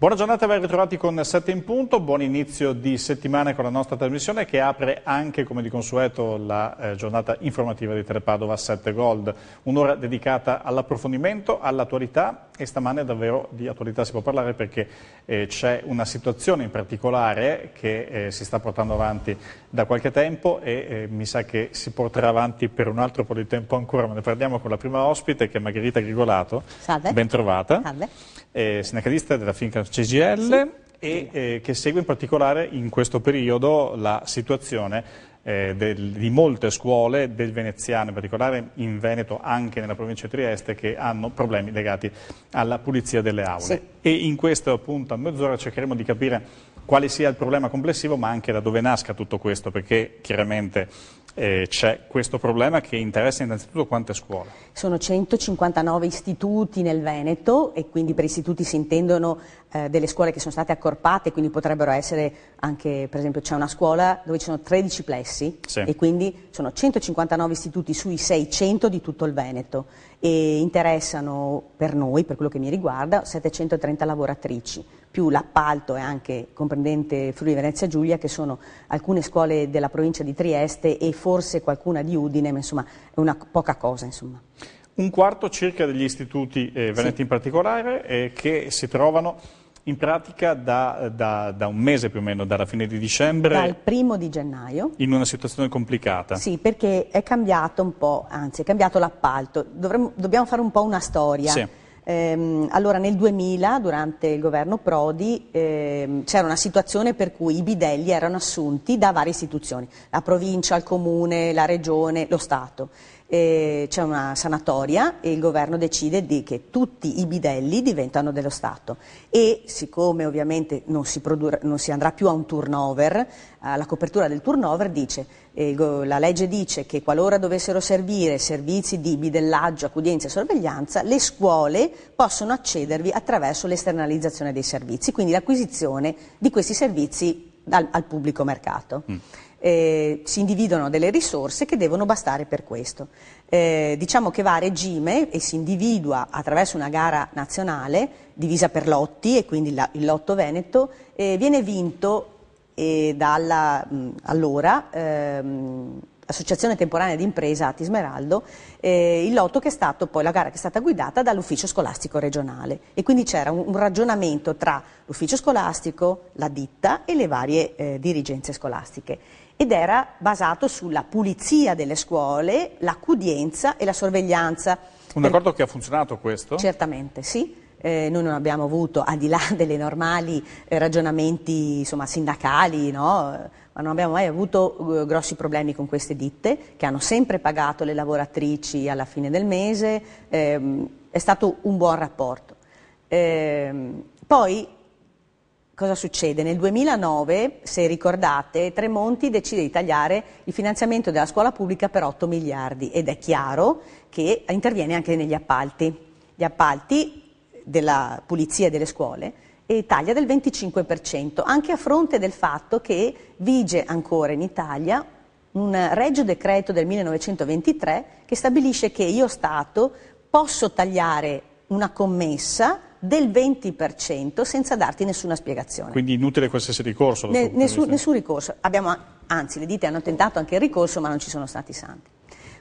Buona giornata ben ritrovati con 7 in punto, buon inizio di settimana con la nostra trasmissione che apre anche come di consueto la eh, giornata informativa di Telepadova 7 Gold, un'ora dedicata all'approfondimento, all'attualità e stamane davvero di attualità si può parlare perché eh, c'è una situazione in particolare che eh, si sta portando avanti da qualche tempo e eh, mi sa che si porterà avanti per un altro po' di tempo ancora, ma ne parliamo con la prima ospite che è Margherita Grigolato, Salve. ben trovata. Salve eh, sindacalista della Finca CGL sì. e eh, che segue in particolare in questo periodo la situazione eh, del, di molte scuole del veneziano, in particolare in Veneto, anche nella provincia di Trieste, che hanno problemi legati alla pulizia delle aule. Sì. E in questo appunto a mezz'ora cercheremo di capire quale sia il problema complessivo, ma anche da dove nasca tutto questo, perché chiaramente eh, c'è questo problema che interessa innanzitutto quante scuole? Sono 159 istituti nel Veneto e quindi per istituti si intendono eh, delle scuole che sono state accorpate, quindi potrebbero essere anche, per esempio c'è una scuola dove ci sono 13 plessi sì. e quindi sono 159 istituti sui 600 di tutto il Veneto e interessano per noi, per quello che mi riguarda, 730 lavoratrici più l'appalto e anche comprendente Friuli Venezia Giulia, che sono alcune scuole della provincia di Trieste e forse qualcuna di Udine, ma insomma è una poca cosa. Insomma. Un quarto circa degli istituti eh, veneti sì. in particolare eh, che si trovano in pratica da, da, da, un mese più o meno, dalla fine di dicembre. Dal primo di gennaio. In una situazione complicata. Sì, perché è cambiato un po', anzi è cambiato l'appalto. Dobbiamo fare un po' una storia. Sì Ehm, allora nel 2000, durante il governo Prodi, ehm, c'era una situazione per cui i bidelli erano assunti da varie istituzioni, la provincia, il comune, la regione, lo Stato eh, c'è una sanatoria e il governo decide di che tutti i bidelli diventano dello Stato e siccome ovviamente non si, produrre, non si andrà più a un turnover, alla copertura del turnover dice, eh, la legge dice che qualora dovessero servire servizi di bidellaggio, accudienza e sorveglianza, le scuole possono accedervi attraverso l'esternalizzazione dei servizi, quindi l'acquisizione di questi servizi dal, al pubblico mercato. Mm eh, si individuano delle risorse che devono bastare per questo. Eh, diciamo che va a regime e si individua attraverso una gara nazionale divisa per lotti e quindi la, il lotto Veneto eh, viene vinto eh, dalla mh, allora ehm, Associazione Temporanea di Impresa Ati Smeraldo, eh, il lotto che è stato poi la gara che è stata guidata dall'ufficio scolastico regionale e quindi c'era un, un, ragionamento tra l'ufficio scolastico, la ditta e le varie eh, dirigenze scolastiche ed era basato sulla pulizia delle scuole, l'accudienza e la sorveglianza. Un accordo che ha funzionato questo? Certamente, sì. Eh, noi non abbiamo avuto, al di là delle normali eh, ragionamenti insomma, sindacali, no? ma non abbiamo mai avuto eh, grossi problemi con queste ditte che hanno sempre pagato le lavoratrici alla fine del mese, ehm, è stato un buon rapporto. Ehm, poi cosa succede? Nel 2009, se ricordate, Tremonti decide di tagliare il finanziamento della scuola pubblica per 8 miliardi ed è chiaro che interviene anche negli appalti. Gli appalti della pulizia delle scuole e taglia del 25%, anche a fronte del fatto che vige ancora in Italia un regio decreto del 1923 che stabilisce che io Stato posso tagliare una commessa del 20% senza darti nessuna spiegazione. Quindi inutile qualsiasi ricorso? Ne, nessun, nessun, ricorso. Abbiamo, anzi, le ditte hanno tentato anche il ricorso, ma non ci sono stati santi.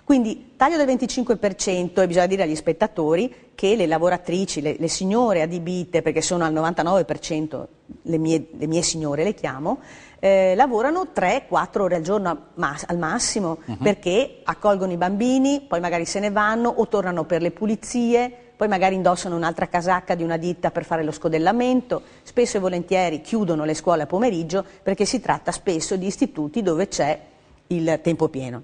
Quindi taglio del 25% e bisogna dire agli spettatori che le lavoratrici, le, le signore adibite, perché sono al 99% le mie, le mie signore, le chiamo, eh, lavorano 3-4 ore al giorno al massimo uh mhm. -huh. perché accolgono i bambini, poi magari se ne vanno o tornano per le pulizie poi magari indossano un'altra casacca di una ditta per fare lo scodellamento, spesso e volentieri chiudono le scuole a pomeriggio perché si tratta spesso di istituti dove c'è il tempo pieno.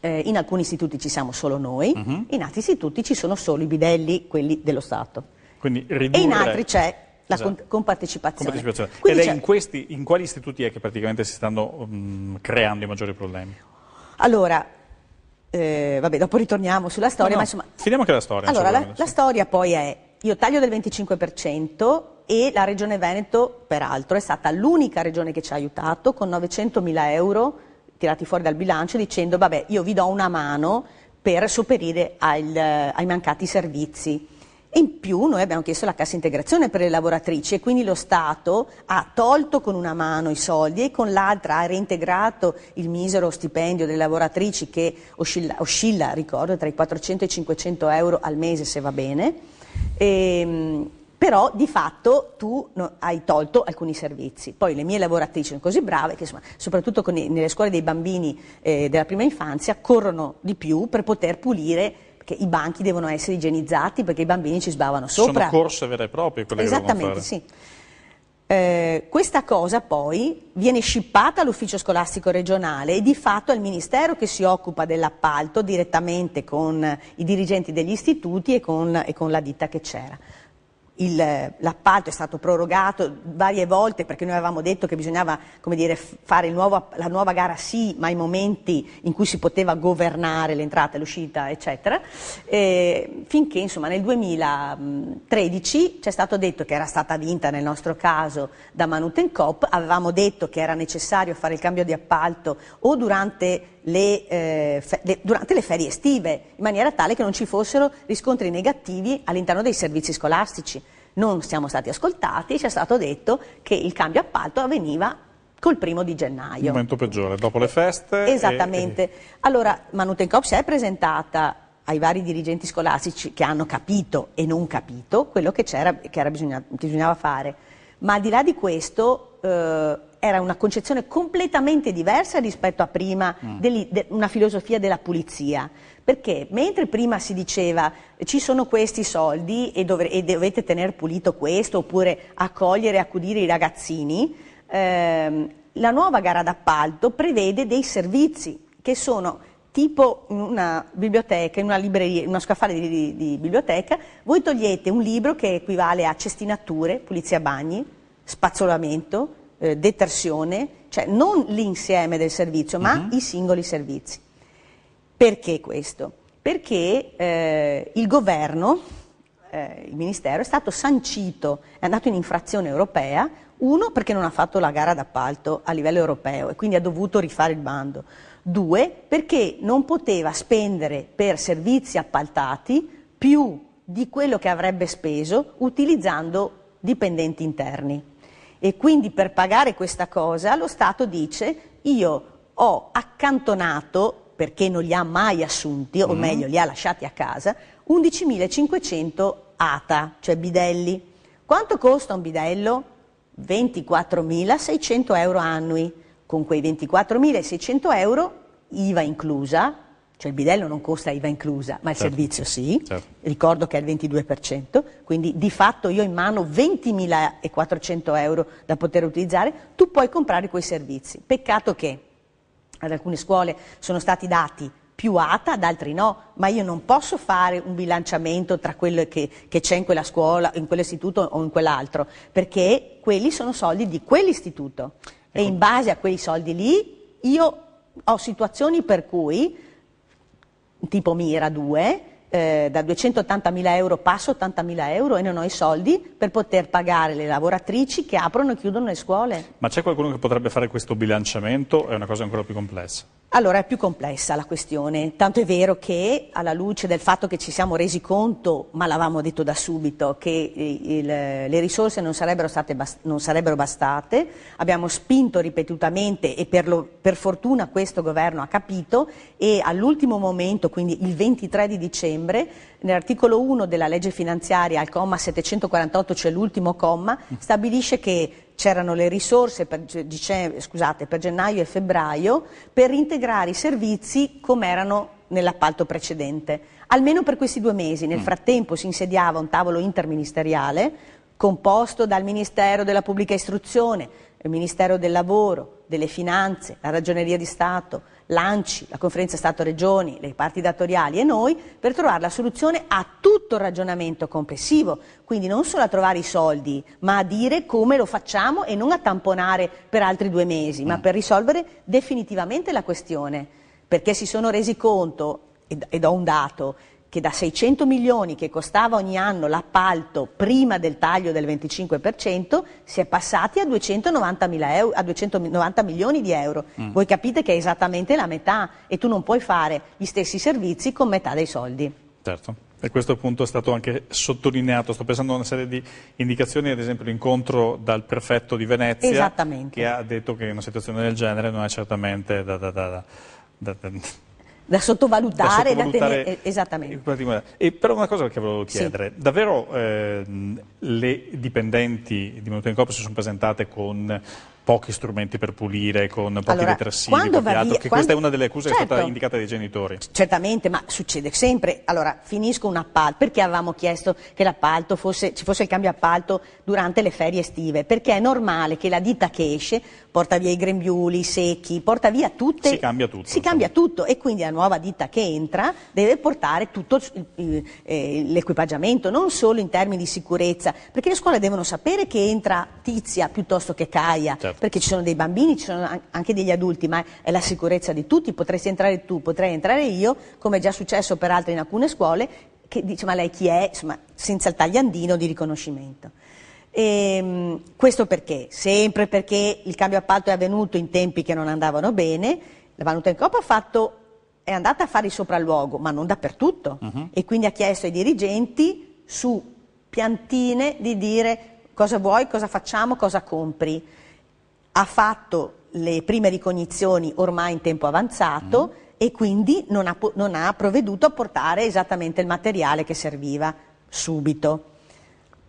Eh, in alcuni istituti ci siamo solo noi, uh-huh. in altri istituti ci sono solo i bidelli, quelli dello Stato. Ridurre... E in altri c'è la esatto. compartecipazione. compartecipazione. Ed è in, questi, in, quali istituti è che praticamente si stanno um, creando i maggiori problemi? Allora, eh, vabbè, dopo ritorniamo sulla storia, no, no, ma insomma... Finiamo anche la storia. Allora, la, la storia poi è, io taglio del 25% e la Regione Veneto, peraltro, è stata l'unica regione che ci ha aiutato con 900 mila euro tirati fuori dal bilancio dicendo vabbè io vi do una mano per sopperire al, eh, ai mancati servizi. In più noi abbiamo chiesto la cassa integrazione per le lavoratrici e quindi lo Stato ha tolto con una mano i soldi e con l'altra ha reintegrato il misero stipendio delle lavoratrici che oscilla, oscilla ricordo, tra i 400 e i 500 euro al mese se va bene. E, ehm, però di fatto tu hai tolto alcuni servizi. Poi le mie lavoratrici sono così brave che insomma, soprattutto i, nelle scuole dei bambini eh, della prima infanzia corrono di più per poter pulire perché i banchi devono essere igienizzati perché i bambini ci sbavano sopra. Sono corse vere e proprie quelle Esattamente, che Esattamente, sì. Eh, questa cosa poi viene scippata all'ufficio scolastico regionale e di fatto al ministero che si occupa dell'appalto direttamente con i dirigenti degli istituti e con, e con la ditta che c'era l'appalto è stato prorogato varie volte perché noi avevamo detto che bisognava dire, fare nuovo, la nuova gara sì, ma i momenti in cui si poteva governare l'entrata, e l'uscita, eccetera, e, finché insomma, nel 2013 c'è stato detto che era stata vinta nel nostro caso da Manutenkop, avevamo detto che era necessario fare il cambio di appalto o durante le, eh, le, durante le ferie estive, in maniera tale che non ci fossero riscontri negativi all'interno dei servizi scolastici. Non siamo stati ascoltati, ci è stato detto che il cambio appalto avveniva col primo di gennaio. Il momento peggiore, dopo le feste. Esattamente. E, e... Allora, Manutenkop si è presentata ai vari dirigenti scolastici che hanno capito e non capito quello che, che era bisognava, bisognava fare. Ma al di là di questo, eh, era una concezione completamente diversa rispetto a prima, mm. degli, de, una filosofia della pulizia. Perché mentre prima si diceva ci sono questi soldi e, dov- e dovete tenere pulito questo oppure accogliere e accudire i ragazzini, ehm, la nuova gara d'appalto prevede dei servizi che sono tipo in una biblioteca, in una libreria, in uno scaffale di, di, di, biblioteca, voi togliete un libro che equivale a cestinature, pulizia bagni, spazzolamento, eh, detersione, cioè non l'insieme del servizio, ma uh-huh. i singoli servizi. Perché questo? Perché eh, il governo, eh, il Ministero, è stato sancito, è andato in infrazione europea, uno perché non ha fatto la gara d'appalto a livello europeo e quindi ha dovuto rifare il bando, due perché non poteva spendere per servizi appaltati più di quello che avrebbe speso utilizzando dipendenti interni. E quindi per pagare questa cosa lo Stato dice io ho accantonato, perché non li ha mai assunti, o mm. meglio li ha lasciati a casa, 11.500 ATA, cioè bidelli. Quanto costa un bidello? 24.600 euro annui. Con quei 24.600 euro, IVA inclusa, cioè il bidello non costa IVA inclusa, ma il certo. servizio sì, certo. ricordo che è il 22%, quindi di fatto io ho in mano 20.400 euro da poter utilizzare, tu puoi comprare quei servizi. Peccato che ad alcune scuole sono stati dati più ATA, ad altri no, ma io non posso fare un bilanciamento tra quello che, che c'è in quella scuola, in quell'istituto o in quell'altro, perché quelli sono soldi di quell'istituto ecco. e in base a quei soldi lì io ho situazioni per cui tipo Mira 2, eh, da 280.000 euro passo 80.000 euro e non ho i soldi per poter pagare le lavoratrici che aprono e chiudono le scuole. Ma c'è qualcuno che potrebbe fare questo bilanciamento? È una cosa ancora più complessa. Allora è più complessa la questione, tanto è vero che alla luce del fatto che ci siamo resi conto, ma l'avevamo detto da subito, che il, le risorse non sarebbero, state, non sarebbero, bastate, abbiamo spinto ripetutamente e per, lo, per fortuna questo governo ha capito e all'ultimo momento, quindi il 23 di dicembre, nell'articolo 1 della legge finanziaria al comma 748, cioè l'ultimo comma, stabilisce che c'erano le risorse per, dice, scusate, per gennaio e febbraio per integrare i servizi come erano nell'appalto precedente, almeno per questi due mesi. Nel mm. frattempo si insediava un tavolo interministeriale composto dal Ministero della Pubblica Istruzione, il Ministero del Lavoro, delle Finanze, la Ragioneria di Stato, l'ANCI, la conferenza Stato-Regioni, le parti datoriali e noi per trovare la soluzione a tutto il ragionamento complessivo, quindi non solo a trovare i soldi, ma a dire come lo facciamo e non a tamponare per altri due mesi, ma mm. per risolvere definitivamente la questione, perché si sono resi conto, ed ho un dato, che da 600 milioni che costava ogni anno l'appalto prima del taglio del 25% si è passati a 290, euro, a 290 milioni di euro. Mm. Voi capite che è esattamente la metà e tu non puoi fare gli stessi servizi con metà dei soldi. Certo. E questo punto è stato anche sottolineato, sto pensando a una serie di indicazioni, ad esempio l'incontro dal prefetto di Venezia che ha detto che in una situazione del genere non è certamente da, da, da, da da sottovalutare, da, sottovalutare da tenere, eh, esattamente. E però una cosa che volevo chiedere, sì. davvero eh, le dipendenti di Manutencorp si sono presentate con pochi strumenti per pulire, con pochi allora, detersivi, quando via, altro, quando... questa è una delle accuse certo. che è stata certo. indicata dai genitori. Certamente, ma succede sempre. Allora, finisco un appalto, perché avevamo chiesto che l'appalto fosse, ci fosse il cambio appalto durante le ferie estive? Perché è normale che la ditta che esce porta via i grembiuli, i secchi, porta via tutte... Si cambia tutto. Si cambia tutto e quindi la nuova ditta che entra deve portare tutto eh, l'equipaggiamento, non solo in termini di sicurezza, perché le scuole devono sapere che entra Tizia piuttosto che Caia. Certo perché ci sono dei bambini, ci sono anche degli adulti, ma è la sicurezza di tutti, potresti entrare tu, potrei entrare io, come è già successo peraltro in alcune scuole, che dice ma lei chi è, insomma, senza il tagliandino di riconoscimento. E, ehm, questo perché? Sempre perché il cambio appalto è avvenuto in tempi che non andavano bene, la valuta in Coppa ha fatto è andata a fare il sopralluogo, ma non dappertutto, uh-huh. e quindi ha chiesto ai dirigenti su piantine di dire cosa vuoi, cosa facciamo, cosa compri ha fatto le prime ricognizioni ormai in tempo avanzato mm. e quindi non ha, non ha provveduto a portare esattamente il materiale che serviva subito.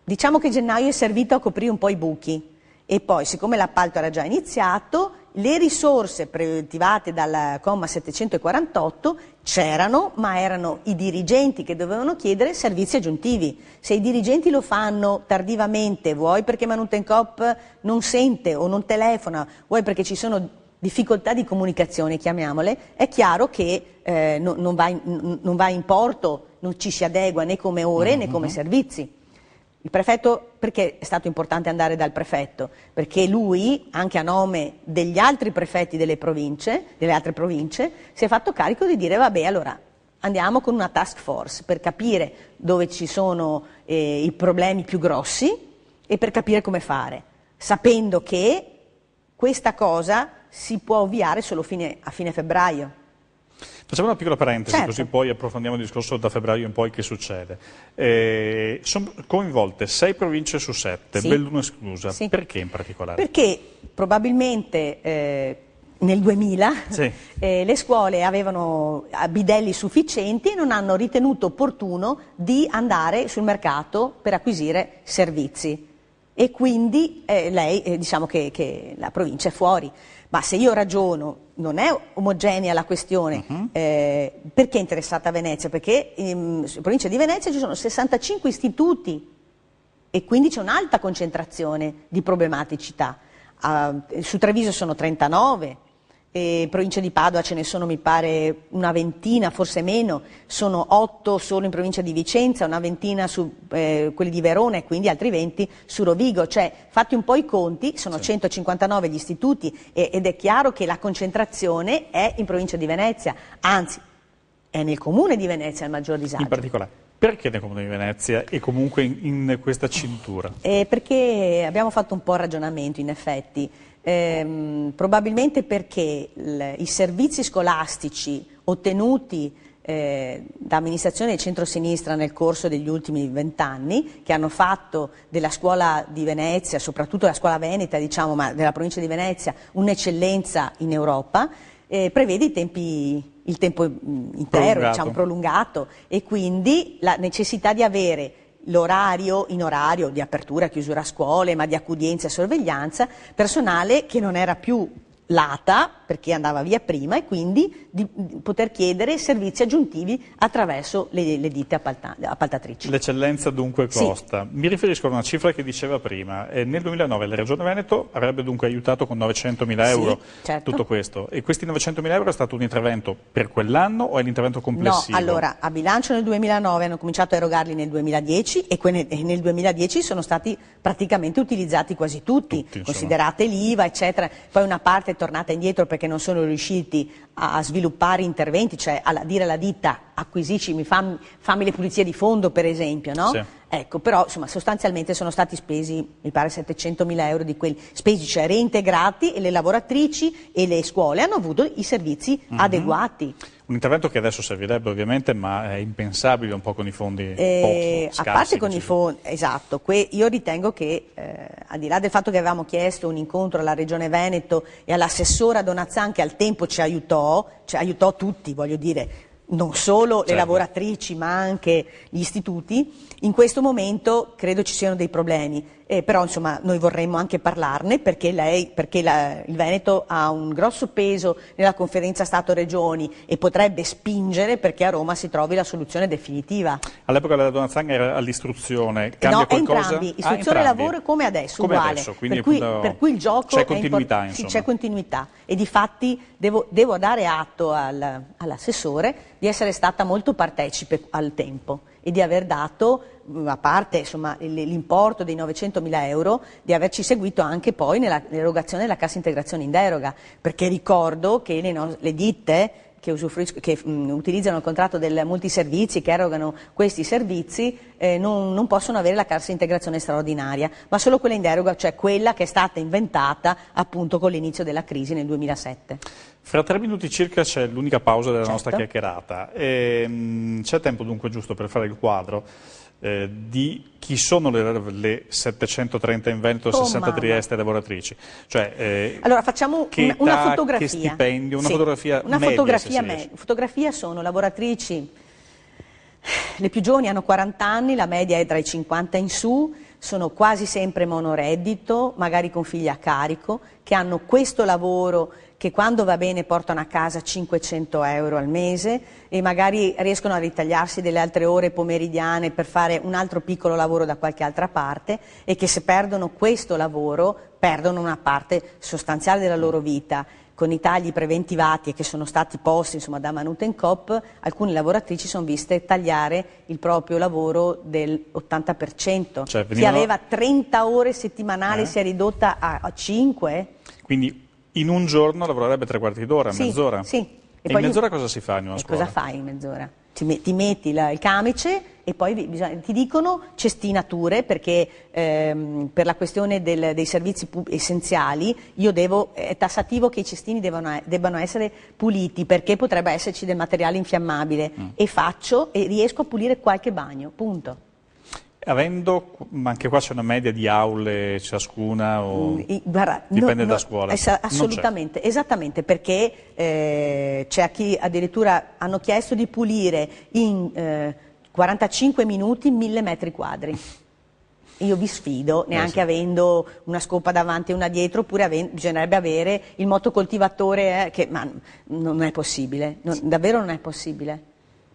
Diciamo che gennaio è servito a coprire un po' i buchi e poi, siccome l'appalto era già iniziato, le risorse preventivate dal comma 748 c'erano, ma erano i dirigenti che dovevano chiedere servizi aggiuntivi. Se i dirigenti lo fanno tardivamente, vuoi perché Manutencop non sente o non telefona, vuoi perché ci sono difficoltà di comunicazione, chiamiamole, è chiaro che eh, non, non, va in, non, va in, porto, non ci si adegua né come ore mm-hmm. né come mm-hmm. servizi. Il prefetto, perché è stato importante andare dal prefetto? Perché lui, anche a nome degli altri prefetti delle, delle altre province, si è fatto carico di dire vabbè allora andiamo con una task force per capire dove ci sono eh, i problemi più grossi e per capire come fare, sapendo che questa cosa si può ovviare solo fine, a fine febbraio. Facciamo una piccola parentesi, certo. così poi approfondiamo il discorso da febbraio in poi che succede. Eh, sono coinvolte sei province su sette, sì. Belluno esclusa. Sì. Perché in particolare? Perché probabilmente... Eh, nel 2000 sì. eh, le scuole avevano eh, bidelli sufficienti e non hanno ritenuto opportuno di andare sul mercato per acquisire servizi e quindi eh, lei eh, diciamo che, che, la provincia è fuori. Ma se io ragiono, non è omogenea la questione, uh-huh. eh, perché è interessata Venezia? Perché in, ehm, in provincia di Venezia ci sono 65 istituti e quindi c'è un'alta concentrazione di problematicità. Uh, su Treviso sono 39, eh, provincia di Padova ce ne sono mi pare una ventina, forse meno, sono otto solo in provincia di Vicenza, una ventina su eh, quelli di Verona e quindi altri 20 su Rovigo, cioè fatti un po' i conti, sono sì. 159 gli istituti e, ed è chiaro che la concentrazione è in provincia di Venezia, anzi è nel comune di Venezia il maggior disagio. In particolare. Perché nel Comune di Venezia e comunque in, in questa cintura? Eh, perché abbiamo fatto un po' il ragionamento in effetti ehm, probabilmente perché i servizi scolastici ottenuti eh, da amministrazione del centro-sinistra nel corso degli ultimi vent'anni, che hanno fatto della scuola di Venezia, soprattutto la scuola veneta, diciamo, ma della provincia di Venezia, un'eccellenza in Europa, eh, prevede tempi, il tempo mm, intero, prolungato, diciamo, prolungato e quindi la necessità di avere l'orario in orario di apertura, chiusura a scuole, ma di accudienza e sorveglianza, personale che non era più Lata, perché andava via prima, e quindi di, poter chiedere servizi aggiuntivi attraverso le, le ditte appalta, appaltatrici. L'eccellenza dunque costa. Sì. Mi riferisco a una cifra che diceva prima. Eh, nel 2009 la Regione Veneto avrebbe dunque aiutato con 900.000 euro sì, certo. tutto questo. E questi 900.000 euro è stato un intervento per quell'anno o è l'intervento complessivo? No, allora, a bilancio nel 2009 hanno cominciato a erogarli nel 2010 e, e nel 2010 sono stati praticamente utilizzati quasi tutti. tutti considerate l'IVA, eccetera. Poi una parte tornata indietro perché non sono riusciti a sviluppare interventi, cioè a dire alla ditta acquisisci, fammi, fammi le pulizie di fondo per esempio, no? sì. Ecco, però insomma, sostanzialmente sono stati spesi, mi pare, 700 mila euro di quelli spesi, cioè reintegrati e le lavoratrici e le scuole hanno avuto i servizi mm -hmm. adeguati. Un intervento che adesso servirebbe ovviamente, ma è impensabile un po' con i fondi eh, pochi, scarsi, A parte con i fondi, esatto, io ritengo che, eh, al di là del fatto che avevamo chiesto un incontro alla Regione Veneto e all'assessora Donazan che al tempo ci aiutò, ci aiutò tutti, voglio dire, non solo certo. le lavoratrici ma anche gli istituti, in questo momento credo ci siano dei problemi, eh, però insomma noi vorremmo anche parlarne perché, lei, perché la, il Veneto ha un grosso peso nella conferenza Stato-Regioni e potrebbe spingere perché a Roma si trovi la soluzione definitiva. All'epoca la donna Zang era all'istruzione, cambia no, qualcosa? entrambi, ah, istruzione ah, e lavoro come adesso, come uguale, adesso, per, cui, per, cui, il gioco c'è continuità, sì, c'è continuità e di fatti devo, devo dare atto al, all'assessore di essere stata molto partecipe al tempo e di aver dato, a parte l'importo dei 900.000 euro, di averci seguito anche poi nell'erogazione della cassa integrazione in deroga, perché ricordo che le, no le ditte che, che mh, utilizzano il contratto del multiservizi, che erogano questi servizi, eh, non, non, possono avere la cassa integrazione straordinaria, ma solo quella in deroga, cioè quella che è stata inventata appunto con l'inizio della crisi nel 2007. Fra tre minuti circa c'è l'unica pausa della certo. nostra chiacchierata. Ehm, c'è tempo dunque giusto per fare il quadro eh, di chi sono le, le 730 in Veneto, oh, 60 Trieste lavoratrici. Cioè, eh, allora facciamo una, una età, fotografia. Che stipendio, una sì, fotografia una media. Fotografia, me fotografia sono lavoratrici, le più giovani hanno 40 anni, la media è tra i 50 in su, sono quasi sempre monoreddito, magari con figli a carico, che hanno questo lavoro che quando va bene portano a casa 500 euro al mese e magari riescono a ritagliarsi delle altre ore pomeridiane per fare un altro piccolo lavoro da qualche altra parte e che se perdono questo lavoro perdono una parte sostanziale della loro vita con i tagli preventivati e che sono stati posti insomma, da Manutencop, alcune lavoratrici sono viste tagliare il proprio lavoro dell'80%. Cioè, venivano... Chi aveva 30 ore settimanali eh. si è ridotta a, a, 5. Quindi in un giorno lavorerebbe tre quarti d'ora, sì, mezz'ora? Sì. E, e in mezz'ora gli... cosa si fa in una e scuola? cosa fai in mezz'ora? Ti, metti la, il camice e poi bisogna, ti dicono cestinature perché ehm, per la questione del, dei servizi essenziali devo, è tassativo che i cestini devono, debbano essere puliti perché potrebbe esserci del materiale infiammabile mm. e faccio e riesco a pulire qualche bagno, punto. Avendo, ma anche qua c'è una media di aule ciascuna o mm, Guarda, dipende no, da scuola? Esa, assolutamente, esattamente, perché eh, c'è a chi addirittura hanno chiesto di pulire in... Eh, 45 minuti, 1000 metri quadri. Io vi sfido, eh, neanche sì. avendo una scopa davanti e una dietro, oppure ave- bisognerebbe avere il motocoltivatore, eh, che ma non è possibile, non, sì. davvero non è possibile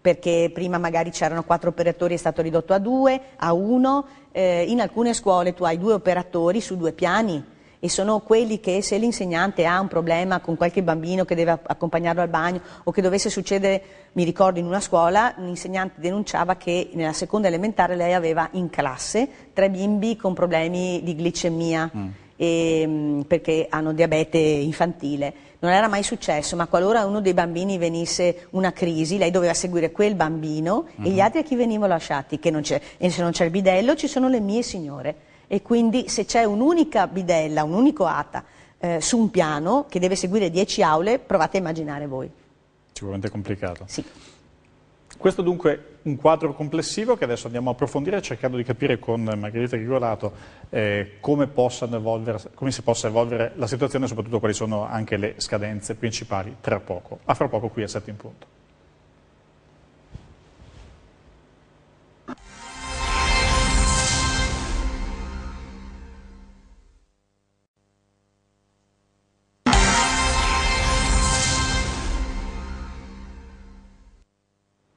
perché prima magari c'erano quattro operatori, è stato ridotto a due, a uno, eh, in alcune scuole tu hai due operatori su due piani e sono quelli che se l'insegnante ha un problema con qualche bambino che deve accompagnarlo al bagno o che dovesse succedere mi ricordo in una scuola un insegnante denunciava che nella seconda elementare lei aveva in classe tre bimbi con problemi di glicemia. Mm. E, ehm, perché hanno diabete infantile. Non era mai successo, ma qualora a uno dei bambini venisse una crisi, lei doveva seguire quel bambino mm -hmm. e gli mm-hmm. altri a chi venivano lasciati, e se non c'è il bidello ci sono le mie signore. E quindi se c'è un'unica bidella, un unico ATA eh, su un piano che deve seguire 10 aule, provate a immaginare voi sicuramente complicato. Sì. Questo dunque è un quadro complessivo che adesso andiamo a approfondire cercando di capire con Margherita Grigolato eh, come, come, si possa evolvere la situazione e soprattutto quali sono anche le scadenze principali tra poco. A fra poco qui a 7 in punto.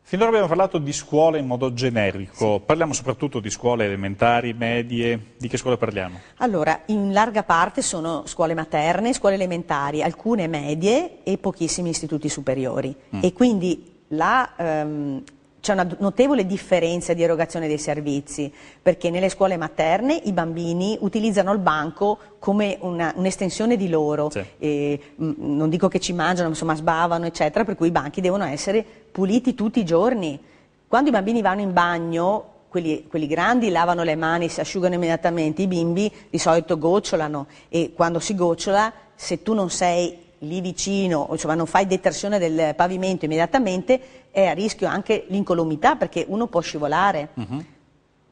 Finora abbiamo parlato di scuole in modo generico, parliamo soprattutto di scuole elementari, medie, di che scuole parliamo? Allora, in larga parte sono scuole materne, scuole elementari, alcune medie e pochissimi istituti superiori mm. e quindi la, ehm, c'è una notevole differenza di erogazione dei servizi, perché nelle scuole materne i bambini utilizzano il banco come un'estensione un di loro, sì. e, mm, non dico che ci mangiano, insomma sbavano, eccetera, per cui i banchi devono essere puliti tutti i giorni. Quando i bambini vanno in bagno, quelli, quelli, grandi lavano le mani, si asciugano immediatamente, i bimbi di solito gocciolano e quando si gocciola, se tu non sei lì vicino, insomma non fai detersione del pavimento immediatamente, è a rischio anche l'incolumità perché uno può scivolare. Uh-huh.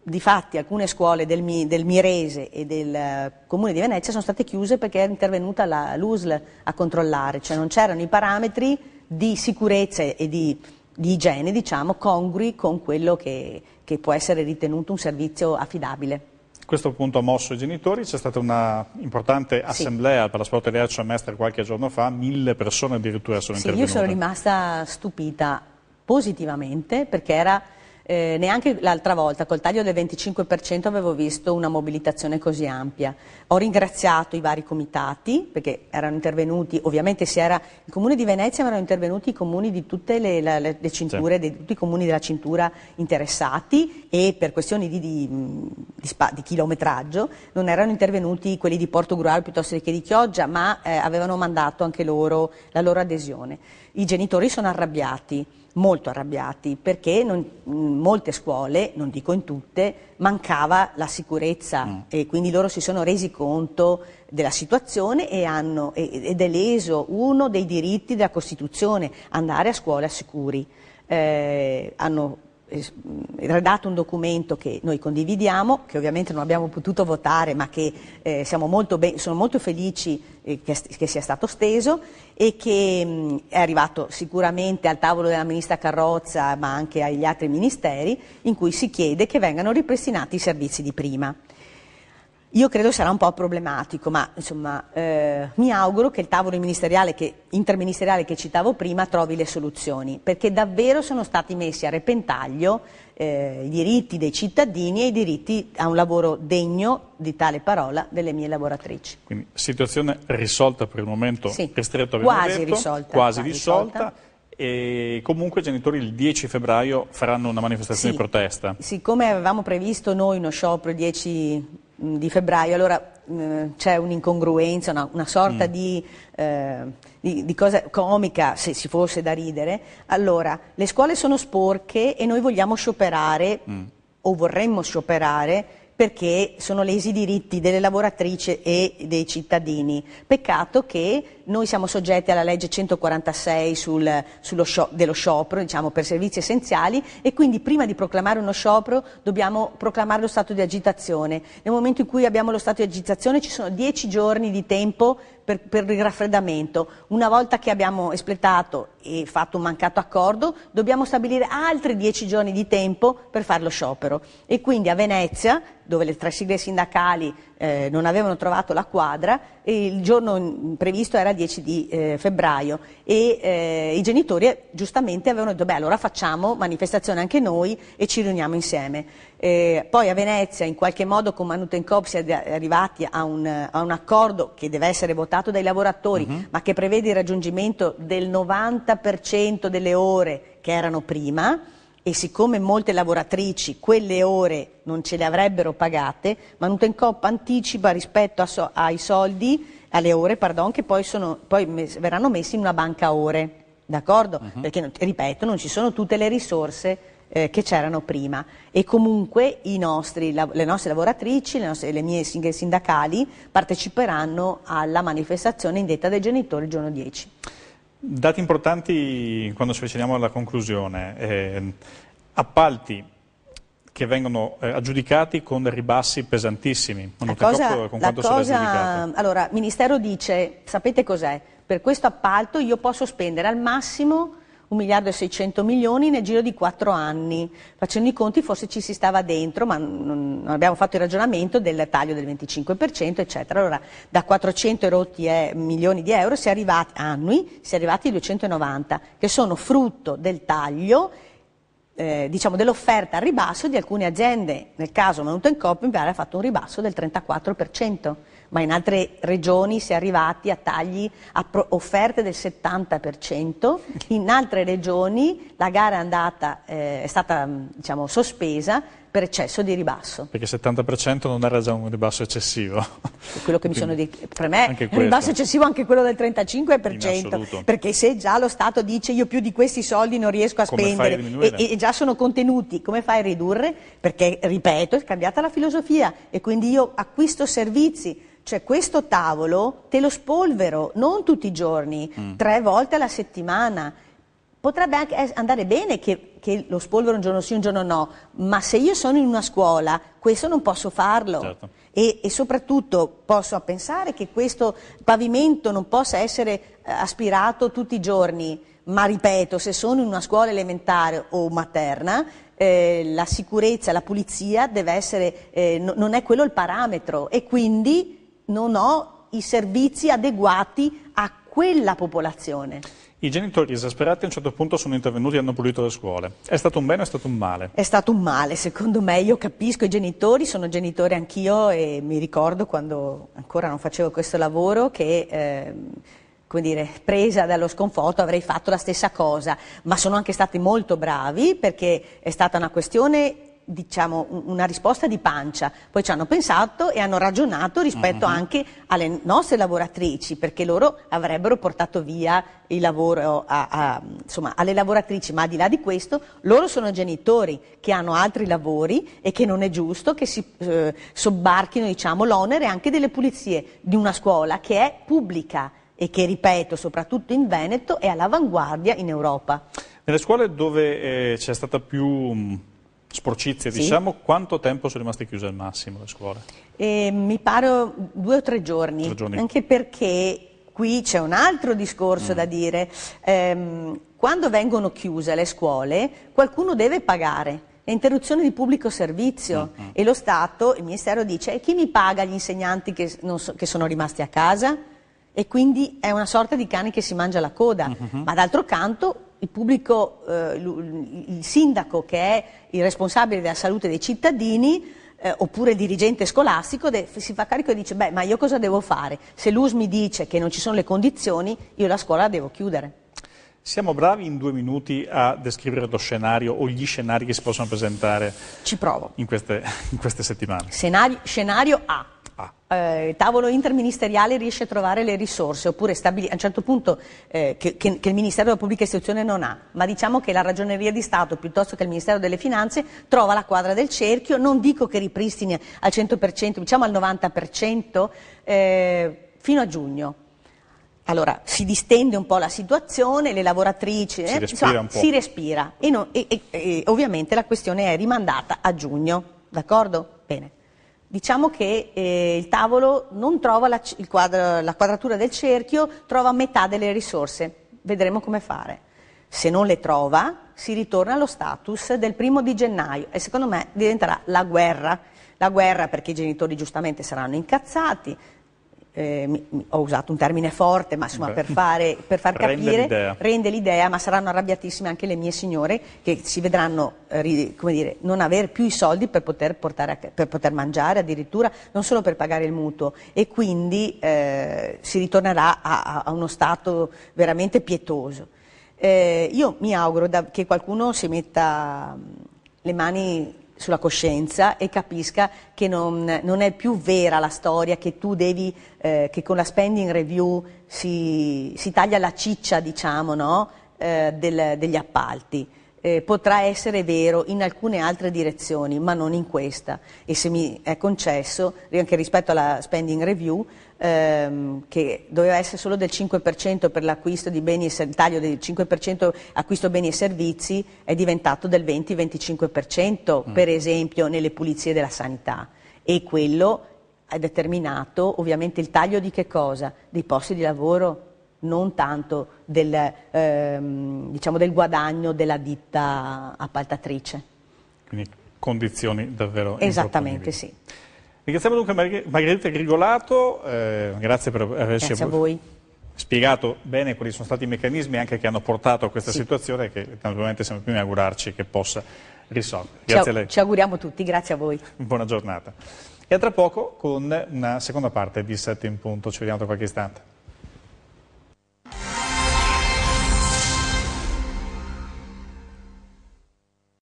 Difatti alcune scuole del, del, Mirese e del eh, Comune di Venezia sono state chiuse perché è intervenuta la, l'USL a controllare, cioè non c'erano i parametri di sicurezza e di, di igiene diciamo, congrui con quello che, che può essere ritenuto un servizio affidabile questo appunto ha mosso i genitori, c'è stata una importante assemblea sì. per la Sport a Mestre qualche giorno fa, mille persone addirittura sono sì, intervenute. Io sono rimasta stupita positivamente perché era eh, neanche l'altra volta, col taglio del 25% avevo visto una mobilitazione così ampia. Ho ringraziato i vari comitati, perché erano intervenuti, ovviamente si era, il Comune di Venezia erano intervenuti i comuni di tutte le, le, le cinture, sì. di tutti i comuni della cintura interessati e per questioni di, di, di, spa, di chilometraggio non erano intervenuti quelli di Porto Gruaro piuttosto che di Chioggia, ma eh, avevano mandato anche loro la loro adesione. I genitori sono arrabbiati molto arrabbiati perché non, in molte scuole, non dico in tutte, mancava la sicurezza mm. e quindi loro si sono resi conto della situazione e hanno, ed è leso uno dei diritti della Costituzione, andare a scuola sicuri. Eh, hanno Mm, redatto un documento che noi condividiamo, che ovviamente non abbiamo potuto votare ma che eh, molto sono molto felici eh, che, che, sia stato steso e che mh, mm, è arrivato sicuramente al tavolo della Ministra Carrozza ma anche agli altri ministeri in cui si chiede che vengano ripristinati i servizi di prima. Io credo sarà un po' problematico, ma insomma, eh, mi auguro che il tavolo che, interministeriale che citavo prima trovi le soluzioni, perché davvero sono stati messi a repentaglio eh, i diritti dei cittadini e i diritti a un lavoro degno di tale parola delle mie lavoratrici. Quindi situazione risolta per il momento, sì, ristretto quasi, detto, risolta, quasi, quasi risolta. risolta e comunque i genitori il 10 febbraio faranno una manifestazione sì, di protesta. Siccome avevamo previsto noi uno sciopero il 10 di febbraio, allora c'è un'incongruenza, una, una, sorta mm. di, eh, di, di, cosa comica, se si fosse da ridere. Allora, le scuole sono sporche e noi vogliamo scioperare, mm. o vorremmo scioperare, perché sono lesi i diritti delle lavoratrici e dei cittadini. Peccato che noi siamo soggetti alla legge 146 sul, scio, dello sciopero, diciamo, per servizi essenziali e quindi prima di proclamare uno sciopero dobbiamo proclamare lo stato di agitazione. Nel momento in cui abbiamo lo stato di agitazione ci sono 10 giorni di tempo per, per, il raffreddamento. Una volta che abbiamo espletato e fatto un mancato accordo, dobbiamo stabilire altri dieci giorni di tempo per fare lo sciopero. E quindi a Venezia, dove le tre sigle sindacali eh, non avevano trovato la quadra e il giorno previsto era 10 di eh, febbraio e eh, i genitori eh, giustamente avevano detto beh allora facciamo manifestazione anche noi e ci riuniamo insieme. Eh, poi a Venezia in qualche modo con Manutenkop si è arrivati a un, a un accordo che deve essere votato dai lavoratori uh-huh. ma che prevede il raggiungimento del 90% delle ore che erano prima e siccome molte lavoratrici quelle ore non ce le avrebbero pagate, Manutencoop anticipa rispetto so, ai soldi, alle ore, pardon, che poi, sono, poi mes, verranno messi in una banca ore, d'accordo? Uh mhm. -huh. Perché, ripeto, non ci sono tutte le risorse eh, che c'erano prima e comunque nostri, la, le nostre lavoratrici, le, nostre, le mie sindacali parteciperanno alla manifestazione indetta dai genitori il giorno 10. Dati importanti quando ci avviciniamo alla conclusione. Eh, appalti che vengono eh, aggiudicati con ribassi pesantissimi. Non la cosa, con la cosa, allora, il Ministero dice, sapete cos'è? Per questo appalto io posso spendere al massimo 1 miliardo e 600 milioni nel giro di 4 anni. Facendo i conti forse ci si stava dentro, ma non, abbiamo fatto il ragionamento del taglio del 25%, eccetera. Allora, da 400 erotti eh, milioni di euro si è arrivati, annui si è arrivati ai 290, che sono frutto del taglio eh, diciamo dell'offerta al ribasso di alcune aziende. Nel caso Manuto Coop, in pare, ha fatto un ribasso del 34% ma in altre regioni si è arrivati a tagli a offerte del 70%, in altre regioni la gara è, andata, eh, è stata diciamo, sospesa per eccesso di ribasso. Perché il 70% non era già un ribasso eccessivo. Quello che mi sono detto, per me è un ribasso eccessivo anche quello del 35%, perché se già lo Stato dice io più di questi soldi non riesco a come spendere e, e, già sono contenuti, come fai a ridurre? Perché, ripeto, è cambiata la filosofia e quindi io acquisto servizi. Cioè questo tavolo te lo spolvero non tutti i giorni, mm. tre volte alla settimana potrebbe anche andare bene che, che, lo spolvero un giorno sì, un giorno no, ma se io sono in una scuola, questo non posso farlo. Certo. E, e, soprattutto posso pensare che questo pavimento non possa essere eh, aspirato tutti i giorni, ma ripeto, se sono in una scuola elementare o materna, eh, la sicurezza, la pulizia deve essere, eh, no, non è quello il parametro e quindi non ho i servizi adeguati a quella popolazione. I genitori esasperati a un certo punto sono intervenuti e hanno pulito le scuole. È stato un bene o è stato un male? È stato un male, secondo me. Io capisco i genitori, sono genitore anch'io e mi ricordo quando ancora non facevo questo lavoro che... Ehm, come dire, presa dallo sconforto avrei fatto la stessa cosa, ma sono anche stati molto bravi perché è stata una questione diciamo, una risposta di pancia, poi ci hanno pensato e hanno ragionato rispetto uh mhm. -huh. anche alle nostre lavoratrici, perché loro avrebbero portato via il lavoro a, a, insomma, alle lavoratrici, ma al di là di questo loro sono genitori che hanno altri lavori e che non è giusto che si eh, sobbarchino diciamo, l'onere anche delle pulizie di una scuola che è pubblica e che, ripeto, soprattutto in Veneto è all'avanguardia in Europa. Nelle scuole dove eh, c'è stata più sporcizie, sì. diciamo, quanto tempo sono rimaste chiuse al massimo le scuole? Eh, mi pare due o tre giorni, tre giorni. anche perché qui c'è un altro discorso mm. da dire. Ehm, quando vengono chiuse le scuole, qualcuno deve pagare è interruzione di pubblico servizio uh mm, -huh. Mm. e lo Stato, il Ministero dice e chi mi paga gli insegnanti che, so, che, sono rimasti a casa? E quindi è una sorta di cane che si mangia la coda, uh mm, -huh. ma d'altro canto il, pubblico, eh, il sindaco che è il responsabile della salute dei cittadini eh, oppure il dirigente scolastico si fa carico e dice beh ma io cosa devo fare? Se l'US mi dice che non ci sono le condizioni io la scuola la devo chiudere. Siamo bravi in due minuti a descrivere lo scenario o gli scenari che si possono presentare Ci provo. In, queste, in queste settimane. Scenario, scenario A, Ah. Eh, tavolo interministeriale riesce a trovare le risorse, oppure stabili- a un certo punto eh, che, che, che, il Ministero della Pubblica Istruzione non ha, ma diciamo che la Ragioneria di Stato piuttosto che il Ministero delle Finanze trova la quadra del cerchio, non dico che ripristini al 100%, diciamo al 90% eh, fino a giugno. Allora si distende un po' la situazione, le lavoratrici, eh, si respira, insomma, si respira e, non, e, e, e ovviamente la questione è rimandata a giugno, d'accordo? Bene. Diciamo che eh, il tavolo non trova la, quadro, la quadratura del cerchio, trova metà delle risorse. Vedremo come fare. Se non le trova, si ritorna allo status del primo di gennaio e secondo me diventerà la guerra. La guerra perché i genitori giustamente saranno incazzati, eh, ho usato un termine forte, ma insomma, per, fare, per, far capire, rende l'idea, ma saranno arrabbiatissime anche le mie signore che si vedranno eh, dire, non avere più i soldi per poter, a, per poter, mangiare addirittura, non solo per pagare il mutuo e quindi eh, si ritornerà a, a uno stato veramente pietoso. Eh, io mi auguro da, che qualcuno si metta mm, le mani sulla coscienza e capisca che non, non, è più vera la storia che tu devi, eh, che con la spending review si, si taglia la ciccia, diciamo, no? eh, del, degli appalti eh, potrà essere vero in alcune altre direzioni, ma non in questa. E se mi è concesso, anche rispetto alla spending review, ehm, che doveva essere solo del 5% per l'acquisto di beni e, il taglio del 5% acquisto beni e servizi, è diventato del 20-25% mm. per esempio nelle pulizie della sanità. E quello ha determinato ovviamente il taglio di che cosa? Dei posti di lavoro non tanto del, ehm, diciamo del guadagno della ditta appaltatrice. Quindi condizioni davvero Esattamente, sì. Ringraziamo dunque Margherita Grigolato, eh, grazie per averci grazie spiegato bene quali sono stati i meccanismi anche che hanno portato a questa sì. situazione che naturalmente siamo qui a augurarci che possa risolvere. Grazie ci, a lei. Ci auguriamo tutti, grazie a voi. Buona giornata. E a tra poco con una seconda parte di 7 in punto, ci vediamo tra qualche istante.